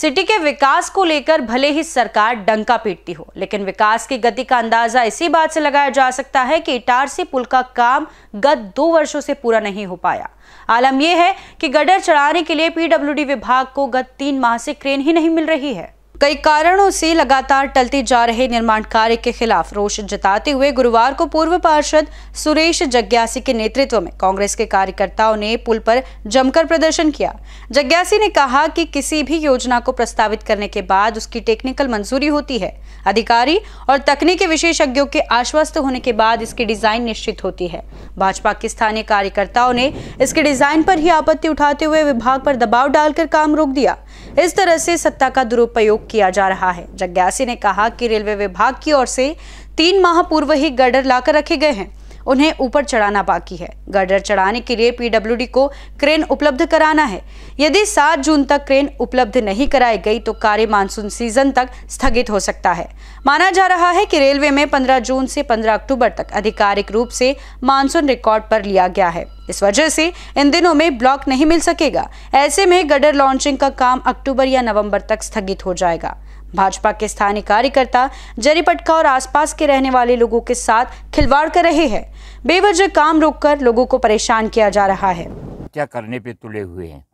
city के विकास को लेकर भले ही सरकार डंका पीटती हो लेकिन विकास की गति का अंदाजा इसी बात से लगाया जा सकता है कि इटारसी पुल का काम गत दो वर्षों से पूरा नहीं हो पाया आलम यह है कि गडर चढ़ाने के लिए पीडब्ल्यूडी विभाग को गत तीन माह से क्रेन ही नहीं मिल रही है कई कारणों से लगातार टलते जा रहे निर्माण कार्य के खिलाफ रोष जताते हुए गुरुवार को पूर्व पार्षद सुरेश जग्यासी के नेतृत्व में कांग्रेस के कार्यकर्ताओं ने पुल पर जमकर प्रदर्शन किया जग्यासी ने कहा कि किसी भी योजना को प्रस्तावित करने के बाद उसकी टेक्निकल मंजूरी होती है अधिकारी और तकनीकी विशेषज्ञों के आश्वस्त होने के बाद इसकी डिजाइन निश्चित होती है भाजपा के स्थानीय कार्यकर्ताओं ने इसके डिजाइन पर ही आपत्ति उठाते हुए विभाग पर दबाव डालकर काम रोक दिया इस तरह से सत्ता का दुरुपयोग किया जा रहा है जग्यासी ने कहा कि रेलवे विभाग की ओर से तीन माह पूर्व ही गर्डर लाकर रखे गए हैं उन्हें ऊपर चढ़ाना बाकी है गर्डर चढ़ाने के लिए पीडब्ल्यूडी को क्रेन उपलब्ध कराना है यदि 7 जून तक क्रेन उपलब्ध नहीं कराई गई तो कार्य मानसून सीजन तक स्थगित हो सकता है माना जा रहा है कि रेलवे में 15 जून से 15 अक्टूबर तक आधिकारिक रूप से मानसून रिकॉर्ड पर लिया गया है इस वजह से इन दिनों में ब्लॉक नहीं मिल सकेगा ऐसे में गडर लॉन्चिंग का काम अक्टूबर या नवंबर तक स्थगित हो जाएगा भाजपा के स्थानीय कार्यकर्ता जरीपटका और आसपास के रहने वाले लोगों के साथ खिलवाड़ कर रहे हैं बेवजह काम रोककर लोगों को परेशान किया जा रहा है क्या करने पे तुले हुए हैं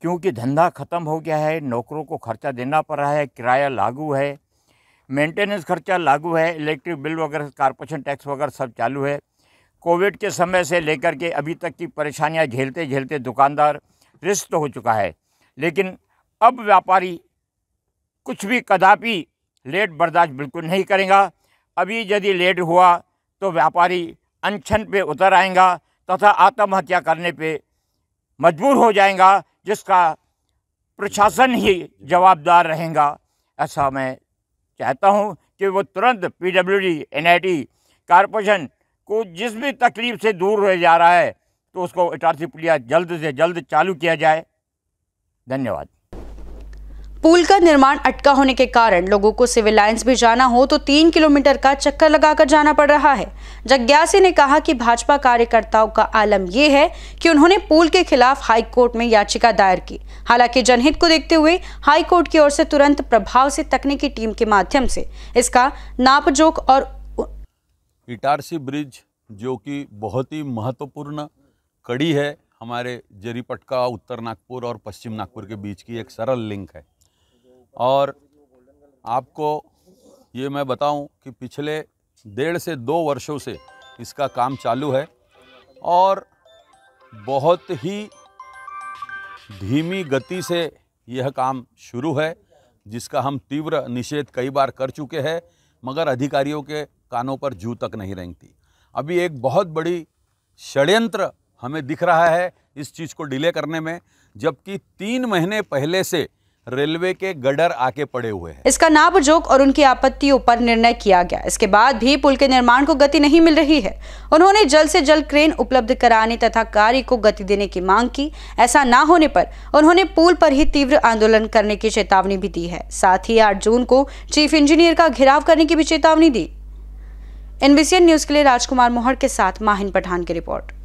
क्योंकि धंधा खत्म हो गया है नौकरों को खर्चा देना पड़ रहा है किराया लागू है मेंटेनेंस खर्चा लागू है इलेक्ट्रिक बिल वगैरह कारपोरेशन टैक्स वगैरह सब चालू है कोविड के समय से लेकर के अभी तक की परेशानियाँ झेलते झेलते दुकानदार रिस्क तो हो चुका है लेकिन अब व्यापारी कुछ भी कदापि लेट बर्दाश्त बिल्कुल नहीं करेगा अभी यदि लेट हुआ तो व्यापारी अनशन पे उतर आएगा तथा आत्महत्या करने पे मजबूर हो जाएगा जिसका प्रशासन ही जवाबदार रहेगा ऐसा मैं चाहता हूँ कि वो तुरंत P W D N I T corporation को जिस भी तकलीफ से दूर रह जा रहा है तो उसको इटारसी पुलिया जल्द से जल्द चालू किया जाए धन्यवाद पुल का निर्माण अटका होने के कारण लोगों को सिविल लाइन्स भी जाना हो तो तीन किलोमीटर का चक्कर लगाकर जाना पड़ रहा है जग्ञासी ने कहा कि भाजपा कार्यकर्ताओं का आलम यह है कि उन्होंने पुल के खिलाफ हाईकोर्ट में याचिका दायर की हालांकि जनहित को देखते हुए हाईकोर्ट की ओर से तुरंत प्रभाव से तकनीकी टीम के माध्यम से इसका नापजोक और इटारसी ब्रिज जो कि बहुत ही महत्वपूर्ण कड़ी है हमारे जरीपटका उत्तर नागपुर और पश्चिम नागपुर के बीच की एक सरल लिंक है और आपको ये मैं बताऊं कि पिछले डेढ़ से दो वर्षों से इसका काम चालू है और बहुत ही धीमी गति से यह काम शुरू है जिसका हम तीव्र निषेध कई बार कर चुके हैं मगर अधिकारियों के कानों पर जू तक नहीं रेंगती अभी एक बहुत बड़ी षड्यंत्र हमें दिख रहा है इस चीज़ को डिले करने में जबकि तीन महीने पहले से रेलवे के गडर आके पड़े हुए हैं इसका नापजोक और उनकी आपत्तियों पर निर्णय किया गया इसके बाद भी पुल के निर्माण को गति नहीं मिल रही है उन्होंने जल्द से जल्द क्रेन उपलब्ध कराने तथा कार्य को गति देने की मांग की ऐसा न होने पर उन्होंने पुल पर ही तीव्र आंदोलन करने की चेतावनी भी दी है साथ ही आठ जून को चीफ इंजीनियर का घेराव करने की भी चेतावनी दी एनबीसी न्यूज के लिए राजकुमार मोहर के साथ माहिन पठान की रिपोर्ट